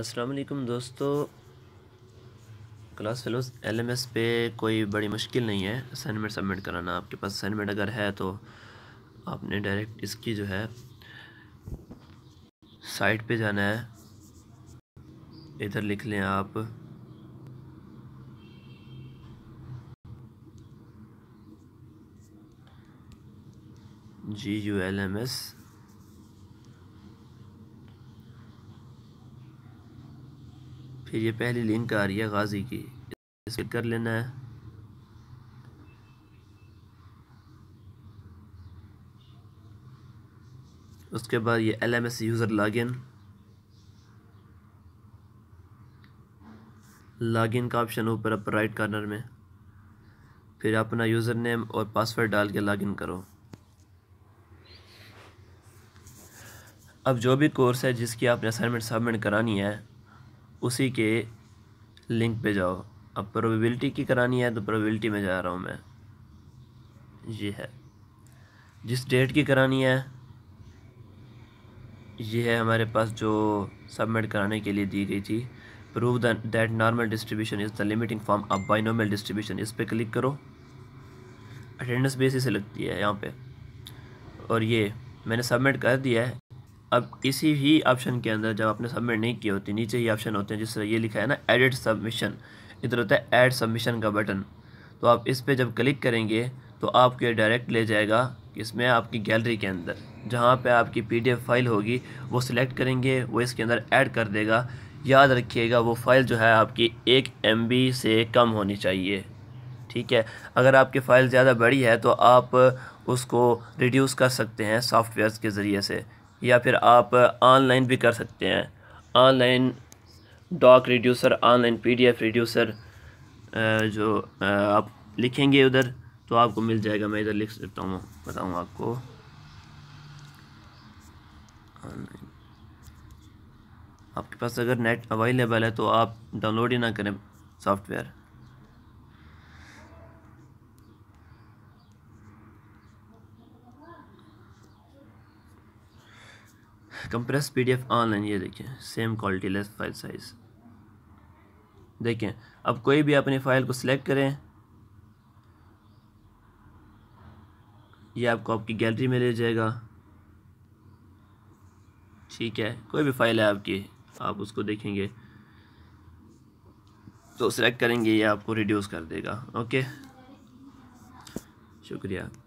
अस्सलाम वालेकुम दोस्तों क्लास फेलोज़ एलएमएस पे कोई बड़ी मुश्किल नहीं है असाइनमेंट सबमिट कराना आपके पास असाइनमेंट अगर है तो आपने डायरेक्ट इसकी जो है साइट पे जाना है इधर लिख लें आप G U L M S फिर ये पहली लिंक आ रही है गाजी की इसे कर लेना है उसके बाद ये L M S user login इन का ऑप्शन ऊपर अपर राइट कॉर्नर में फिर अपना यूज़र नेम और पासवर्ड डाल के लॉगिन करो अब जो भी कोर्स है जिसकी आपने असाइनमेंट सबमिट करानी है उसी के लिंक पे जाओ अब प्रोबेबिलिटी की करानी है तो प्रोबेबिलिटी में जा रहा हूँ मैं ये है जिस डेट की करानी है ये है हमारे पास जो सबमिट कराने के लिए दी गई थी prove that normal distribution is the limiting form अब नॉर्मल डिस्ट्रीब्यूशन इस पर क्लिक करो अटेंडेंस बेसिस से लगती है यहाँ पे और ये मैंने सबमिट कर दिया है अब इसी ही ऑप्शन के अंदर जब आपने सबमिट नहीं किया होती नीचे ही ऑप्शन होते हैं जिस तरह ये लिखा है ना एडिट सबमिशन इधर होता है ऐड सबमिशन का बटन तो आप इस पर जब क्लिक करेंगे तो आपको ये डायरेक्ट ले जाएगा इसमें आपकी गैलरी के अंदर जहाँ पे आपकी पीडीएफ फाइल होगी वो सिलेक्ट करेंगे वो इसके अंदर ऐड कर देगा याद रखिएगा वो फ़ाइल जो है आपकी एक एम से कम होनी चाहिए ठीक है अगर आपकी फ़ाइल ज़्यादा बड़ी है तो आप उसको रिड्यूस कर सकते हैं सॉफ्टवेयर के ज़रिए से या फिर आप ऑनलाइन भी कर सकते हैं online doc reducer online PDF reducer जो आप लिखेंगे उधर तो आपको मिल जाएगा मैं इधर लिख सकता हूँ बताऊँ आपको ऑनलाइन आपके पास अगर नेट अवेलेबल है तो आप डाउनलोड ही ना करें सॉफ्टवेयर कंप्रेस पीडीएफ ऑनलाइन ये देखें same quality less file size देखें अब कोई भी अपनी फ़ाइल को सिलेक्ट करें यह आपको आपकी गैलरी में ले जाएगा ठीक है कोई भी फ़ाइल है आपकी आप उसको देखेंगे तो सिलेक्ट करेंगे ये आपको रिड्यूस कर देगा ओके शुक्रिया